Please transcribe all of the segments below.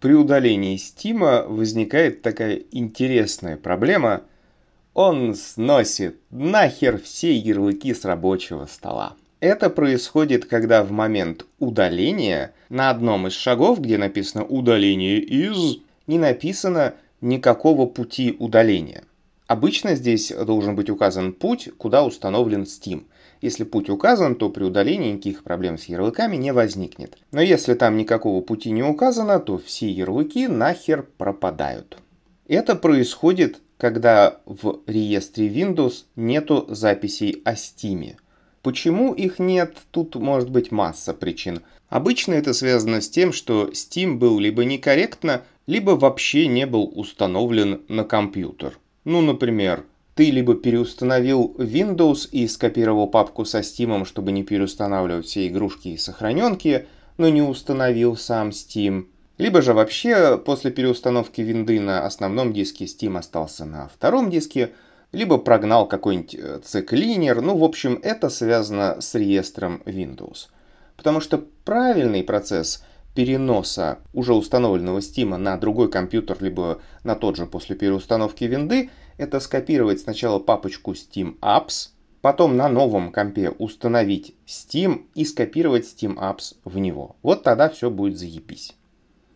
При удалении стима возникает такая интересная проблема. Он сносит нахер все ярлыки с рабочего стола. Это происходит, когда в момент удаления на одном из шагов, где написано «удаление из», не написано никакого пути удаления. Обычно здесь должен быть указан путь, куда установлен Steam. Если путь указан, то при удалении никаких проблем с ярлыками не возникнет. Но если там никакого пути не указано, то все ярлыки нахер пропадают. Это происходит, когда в реестре Windows нету записей о Steam. Почему их нет, тут может быть масса причин. Обычно это связано с тем, что Steam был либо некорректно, либо вообще не был установлен на компьютер. Ну, например, ты либо переустановил Windows и скопировал папку со Steam, чтобы не переустанавливать все игрушки и сохраненки, но не установил сам Steam. Либо же вообще после переустановки винды на основном диске Steam остался на втором диске, либо прогнал какой-нибудь э, циклинер. Ну, в общем, это связано с реестром Windows. Потому что правильный процесс переноса уже установленного стима на другой компьютер, либо на тот же после переустановки винды, это скопировать сначала папочку Steam Apps, потом на новом компе установить Steam и скопировать Steam Apps в него. Вот тогда все будет заебись.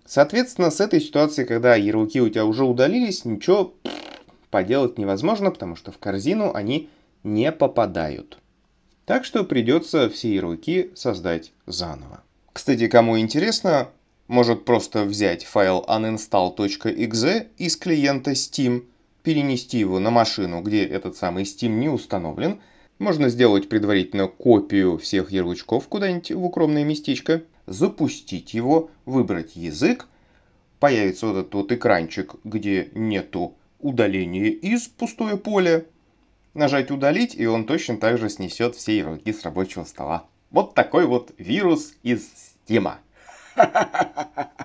Соответственно, с этой ситуацией, когда ярлыки у тебя уже удалились, ничего поделать невозможно, потому что в корзину они не попадают. Так что придется все ярлыки создать заново. Кстати, кому интересно, может просто взять файл uninstall.exe из клиента Steam, перенести его на машину, где этот самый Steam не установлен. Можно сделать предварительно копию всех ярлычков куда-нибудь в укромное местечко, запустить его, выбрать язык, появится вот этот вот экранчик, где нету удаления из пустое поле, нажать удалить, и он точно так же снесет все ярлыки с рабочего стола. Вот такой вот вирус из Стима.